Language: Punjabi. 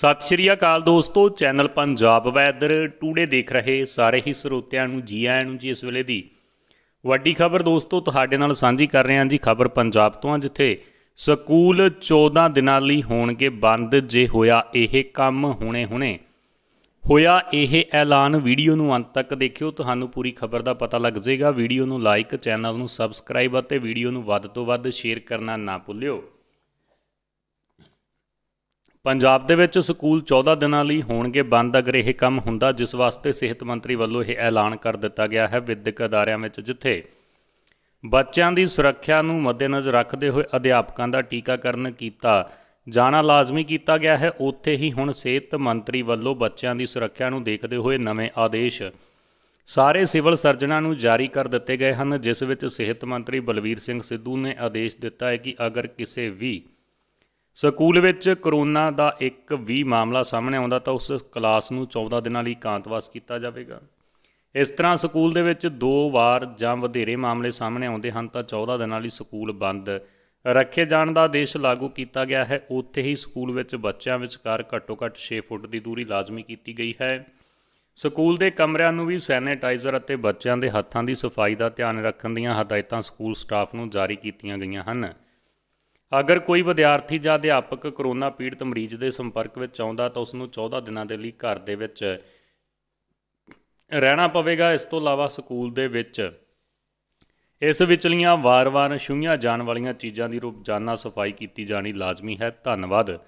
ਸਤਿ ਸ਼੍ਰੀ ਅਕਾਲ ਦੋਸਤੋ ਚੈਨਲ ਪੰਜਾਬ ਵੈਦਰ ਟੂਡੇ ਦੇਖ ਰਹੇ ਸਾਰੇ ਹੀ ਸਰੋਤਿਆਂ ਨੂੰ ਜੀ ਆਇਆਂ ਨੂੰ ਜੀ ਇਸ ਵੇਲੇ ਦੀ ਵੱਡੀ ਖਬਰ ਦੋਸਤੋ ਤੁਹਾਡੇ ਨਾਲ ਸਾਂਝੀ ਕਰ ਰਹੇ ਹਾਂ ਜੀ ਖਬਰ ਪੰਜਾਬ ਤੋਂ ਆ ਜਿੱਥੇ ਸਕੂਲ 14 ਦਿਨਾਂ ਲਈ ਹੋਣਗੇ ਬੰਦ ਜੇ ਹੋਇਆ ਇਹ ਕੰਮ ਹੁਣੇ ਹੁਣੇ ਹੋਇਆ ਇਹ ਐਲਾਨ ਵੀਡੀਓ ਨੂੰ ਅੰਤ ਤੱਕ ਦੇਖਿਓ ਤੁਹਾਨੂੰ ਪੂਰੀ ਖਬਰ ਦਾ ਪਤਾ ਲੱਗ ਜਾਏਗਾ ਵੀਡੀਓ ਨੂੰ ਲਾਈਕ ਚੈਨਲ ਨੂੰ ਸਬਸਕ੍ਰਾਈਬ ਅਤੇ ਵੀਡੀਓ ਨੂੰ ਵੱਧ ਤੋਂ ਵੱਧ ਸ਼ੇਅਰ ਕਰਨਾ ਨਾ ਭੁੱਲਿਓ ਪੰਜਾਬ ਦੇ ਵਿੱਚ ਸਕੂਲ 14 ਦਿਨਾਂ ਲਈ ਹੋਣਗੇ ਬੰਦ ਅਗਰ ਇਹ ਕੰਮ ਹੁੰਦਾ ਜਿਸ ਵਾਸਤੇ ਸਿਹਤ ਮੰਤਰੀ ਵੱਲੋਂ ਇਹ ਐਲਾਨ ਕਰ ਦਿੱਤਾ ਗਿਆ ਹੈ ਵਿਦਿਅਕ ਅਦਾਰਿਆਂ ਵਿੱਚ ਜਿੱਥੇ ਬੱਚਿਆਂ ਦੀ ਸੁਰੱਖਿਆ ਨੂੰ ਮੱਦੇਨਜ਼ਰ ਰੱਖਦੇ ਹੋਏ ਅਧਿਆਪਕਾਂ ਦਾ ਟੀਕਾਕਰਨ ਕੀਤਾ ਜਾਣਾ ਲਾਜ਼ਮੀ ਕੀਤਾ ਗਿਆ ਹੈ ਉੱਥੇ ਹੀ ਹੁਣ ਸਿਹਤ ਮੰਤਰੀ ਵੱਲੋਂ ਬੱਚਿਆਂ ਦੀ ਸੁਰੱਖਿਆ ਨੂੰ ਦੇਖਦੇ ਹੋਏ ਨਵੇਂ ਆਦੇਸ਼ ਸਾਰੇ ਸਿਵਲ ਸਰਜਣਾਂ ਨੂੰ ਜਾਰੀ ਕਰ ਦਿੱਤੇ ਗਏ ਹਨ ਜਿਸ ਵਿੱਚ ਸਿਹਤ ਮੰਤਰੀ ਬਲਵੀਰ ਸਿੰਘ ਸਿੱਧੂ ਨੇ ਆਦੇਸ਼ ਦਿੱਤਾ ਹੈ ਕਿ ਅਗਰ ਕਿਸੇ ਵੀ ਸਕੂਲ ਵਿੱਚ ਕਰੋਨਾ ਦਾ ਇੱਕ ਵੀ ਮਾਮਲਾ ਸਾਹਮਣੇ ਆਉਂਦਾ ਤਾਂ ਉਸ ਕਲਾਸ ਨੂੰ 14 ਦਿਨਾਂ ਲਈ ਕਾਂਤਵਾਸ ਕੀਤਾ ਜਾਵੇਗਾ ਇਸ ਤਰ੍ਹਾਂ ਸਕੂਲ ਦੇ ਵਿੱਚ ਦੋ ਵਾਰ ਜਾਂ ਵਧੇਰੇ ਮਾਮਲੇ ਸਾਹਮਣੇ ਆਉਂਦੇ ਹਨ ਤਾਂ 14 ਦਿਨਾਂ ਲਈ ਸਕੂਲ ਬੰਦ ਰੱਖੇ ਜਾਣ ਦਾ ਆਦੇਸ਼ ਲਾਗੂ ਕੀਤਾ ਗਿਆ ਹੈ ਉੱਥੇ ਹੀ ਸਕੂਲ ਵਿੱਚ ਬੱਚਿਆਂ ਵਿਚਕਾਰ ਘੱਟੋ-ਘੱਟ 6 ਫੁੱਟ ਦੀ ਦੂਰੀ ਲਾਜ਼ਮੀ ਕੀਤੀ ਗਈ ਹੈ ਸਕੂਲ ਦੇ ਕਮਰਿਆਂ ਨੂੰ ਵੀ ਸੈਨੀਟਾਈਜ਼ਰ ਅਤੇ ਬੱਚਿਆਂ ਦੇ ਹੱਥਾਂ ਦੀ ਸਫਾਈ ਦਾ ਧਿਆਨ ਰੱਖਣ ਦੀਆਂ ਹਦਾਇਤਾਂ ਸਕੂਲ ਸਟਾਫ ਨੂੰ ਜਾਰੀ ਕੀਤੀਆਂ ਗਈਆਂ ਹਨ ਅਗਰ ਕੋਈ ਵਿਦਿਆਰਥੀ ਜਾਂ ਅਧਿਆਪਕ ਕਰੋਨਾ ਪੀੜਤ ਮਰੀਜ਼ ਦੇ ਸੰਪਰਕ ਵਿੱਚ ਆਉਂਦਾ ਤਾਂ ਉਸ ਨੂੰ 14 ਦਿਨਾਂ ਦੇ ਲਈ ਘਰ ਦੇ ਵਿੱਚ ਰਹਿਣਾ ਪਵੇਗਾ ਇਸ ਤੋਂ ਇਲਾਵਾ ਸਕੂਲ ਦੇ ਵਿੱਚ ਇਸ ਵਿਚਲੀਆਂ ਵਾਰ-ਵਾਰ ਛੂਹੀਆਂ ਜਾਣ ਵਾਲੀਆਂ ਚੀਜ਼ਾਂ ਦੀ ਰੋਜ਼ਾਨਾ ਸਫਾਈ ਕੀਤੀ ਜਾਣੀ ਲਾਜ਼ਮੀ ਹੈ ਧੰਨਵਾਦ